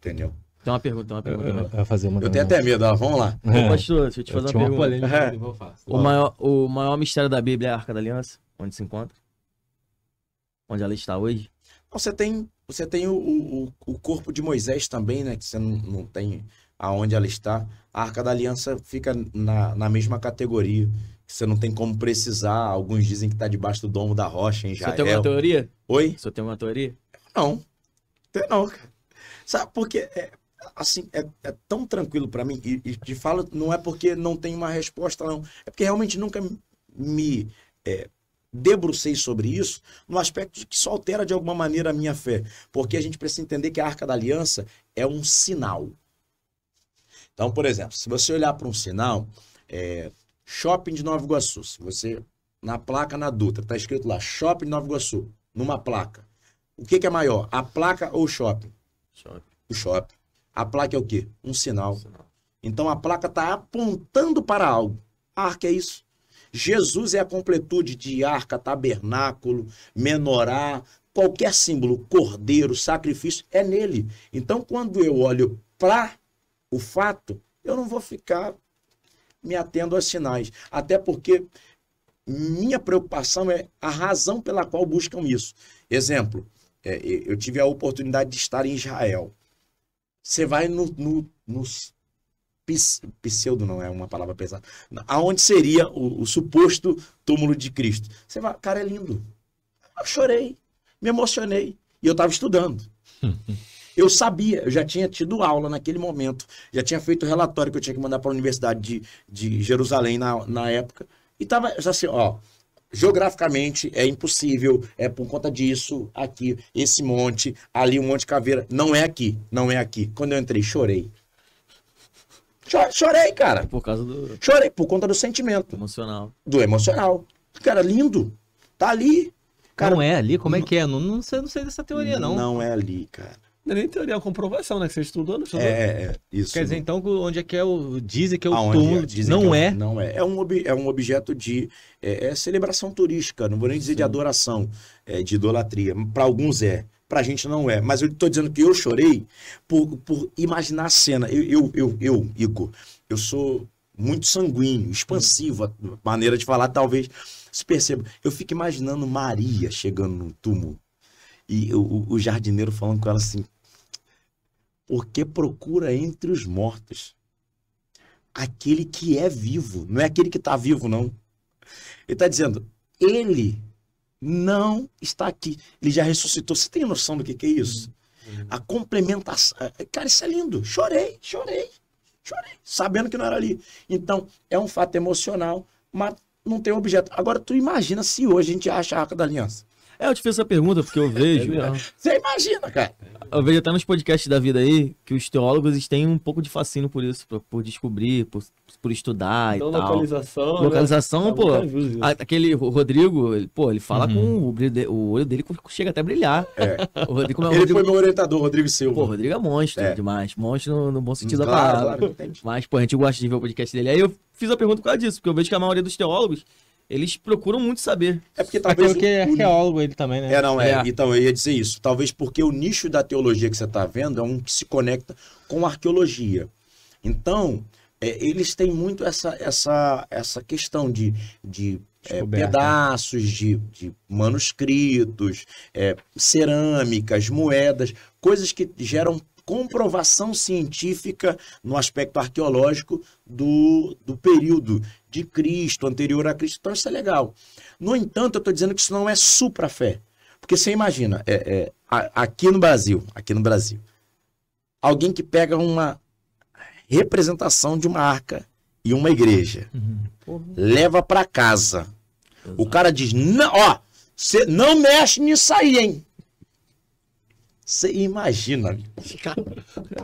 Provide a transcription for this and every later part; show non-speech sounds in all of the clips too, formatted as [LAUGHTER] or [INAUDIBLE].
Entendeu? Tem uma pergunta, tem uma pergunta. Eu, eu, né? fazer uma eu tenho até medo, ó. vamos lá. É. Ô, pastor, deixa eu te fazer eu uma pergunta. Uma é. o, maior, o maior mistério da Bíblia é a Arca da Aliança, onde se encontra? Onde ela está hoje? Você tem, você tem o, o, o corpo de Moisés também, né? Que você não, não tem aonde ela está. A Arca da Aliança fica na, na mesma categoria. Que você não tem como precisar. Alguns dizem que está debaixo do domo da rocha em Israel. Você tem uma teoria? Oi? Você tem uma teoria? Não. Tem não, cara. Sabe, porque é, assim, é, é tão tranquilo para mim, e, e te falo, não é porque não tem uma resposta, não. É porque realmente nunca me é, debrucei sobre isso no aspecto de que só altera de alguma maneira a minha fé. Porque a gente precisa entender que a Arca da Aliança é um sinal. Então, por exemplo, se você olhar para um sinal, é, shopping de Nova Iguaçu, se você, na placa na Dutra, está escrito lá, shopping de Nova Iguaçu, numa placa. O que, que é maior, a placa ou o shopping? Shopping. O shopping. A placa é o quê? Um sinal. Então a placa está apontando para algo. A ah, arca é isso. Jesus é a completude de arca, tabernáculo, menorá, qualquer símbolo, cordeiro, sacrifício, é nele. Então quando eu olho para o fato, eu não vou ficar me atendo aos sinais. Até porque minha preocupação é a razão pela qual buscam isso. Exemplo, é, eu tive a oportunidade de estar em Israel. Você vai no, no, no pseudo, não é uma palavra pesada, aonde seria o, o suposto túmulo de Cristo. Você vai, cara, é lindo. Eu chorei, me emocionei e eu estava estudando. [LAUGHS] Eu sabia, eu já tinha tido aula naquele momento, já tinha feito o relatório que eu tinha que mandar para a Universidade de, de Jerusalém na, na época, e estava assim, ó, geograficamente é impossível, é por conta disso, aqui, esse monte, ali, um monte de caveira. Não é aqui, não é aqui. Quando eu entrei, chorei. Chorei, cara. Por causa do. Chorei, por conta do sentimento. Do emocional. Do emocional. Cara, lindo. Tá ali. Cara, não é ali? Como é que é? Não, não, sei, não sei dessa teoria, não. Não é ali, cara. É nem teoria, é comprovação, né? Que você tá estudou, não é, estudou. É, é, isso. Quer dizer, então, onde é que é o. Dizem que é o Aonde é túmulo. É, não é, é, Não é. É um, ob, é um objeto de. É, celebração turística, não vou nem dizer Sim. de adoração, de idolatria. Para alguns é. para a gente não é. Mas eu estou dizendo que eu chorei por, por imaginar a cena. Eu, eu, eu, eu, Igor, eu sou muito sanguíneo, expansivo, a maneira de falar, talvez se perceba. Eu fico imaginando Maria chegando no túmulo. E o, o jardineiro falando com ela assim, porque procura entre os mortos aquele que é vivo, não é aquele que está vivo, não. Ele está dizendo, ele não está aqui, ele já ressuscitou. Você tem noção do que, que é isso? Uhum. A complementação. Cara, isso é lindo. Chorei, chorei, chorei, sabendo que não era ali. Então, é um fato emocional, mas não tem objeto. Agora, tu imagina se hoje a gente acha a Arca da Aliança. É, eu te fiz essa pergunta porque eu vejo. É né? Você imagina, cara. Eu vejo até nos podcasts da vida aí que os teólogos têm um pouco de fascínio por isso, por, por descobrir, por, por estudar então, e tal. Localização. Né? Localização, né? pô. aquele Rodrigo, ele, pô, ele fala uhum. com o, olho dele chega até a brilhar. É. [LAUGHS] O Rodrigo, ele Rodrigo... foi meu orientador, Rodrigo Silva. Pô, Rodrigo é monstro é. demais. Monstro no, no bom hum, sentido claro, da palavra. Claro, Mas, pô, a gente gosta de ver o podcast dele. Aí eu fiz a pergunta por causa disso, porque eu vejo que a maioria dos teólogos eles procuram muito saber. É porque é talvez. porque é arqueólogo ele também, né? É, não, é. é. Então, eu ia dizer isso. Talvez porque o nicho da teologia que você está vendo é um que se conecta com a arqueologia. Então, é, eles têm muito essa, essa, essa questão de, de é, pedaços de, de manuscritos, é, cerâmicas, moedas, coisas que geram comprovação científica no aspecto arqueológico do, do período de Cristo, anterior a Cristo. Então, isso é legal. No entanto, eu estou dizendo que isso não é supra-fé. Porque você imagina, é, é, aqui no Brasil, aqui no Brasil, alguém que pega uma representação de uma arca e uma igreja, uhum. leva para casa. Exato. O cara diz, não, ó, você não mexe nisso aí, hein? Você imagina, amigo.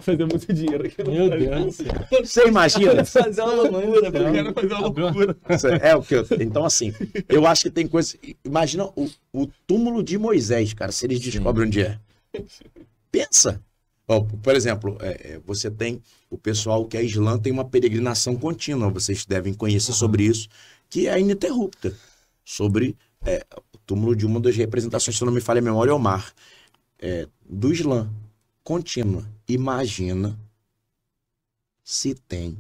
fazer muito dinheiro aqui. Meu Deus. Você imagina? fazer uma loucura, velho. Quero fazer uma loucura. É o que eu... Então, assim, eu acho que tem coisa. Imagina o, o túmulo de Moisés, cara, se eles descobrem onde é. Pensa. por exemplo, é, é, você tem o pessoal que a é Islã tem uma peregrinação contínua, vocês devem conhecer uhum. sobre isso, que é ininterrupta. Sobre é, o túmulo de uma das representações, se não me falha a memória, é o mar é, do Islã contínua. Imagina se tem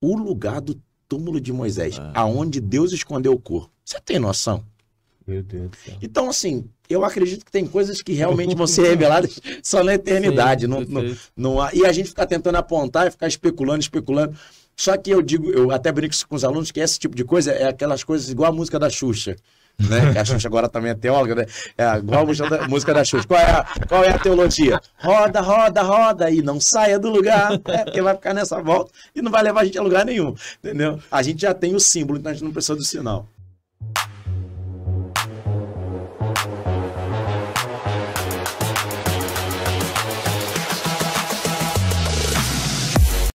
o lugar do túmulo de Moisés, ah. aonde Deus escondeu o corpo. Você tem noção? Meu Deus do céu. Então, assim, eu acredito que tem coisas que realmente vão ser [LAUGHS] reveladas só na eternidade. Sim, não, não, e a gente fica tentando apontar e ficar especulando, especulando. Só que eu digo, eu até brinco com os alunos que esse tipo de coisa é aquelas coisas igual a música da Xuxa né? A Xuxa agora também é teóloga, né? É igual a música da Xuxa. Qual é a, qual é a teologia? Roda, roda, roda e não saia do lugar, né? Porque vai ficar nessa volta e não vai levar a gente a lugar nenhum, entendeu? A gente já tem o símbolo, então a gente não precisa do sinal.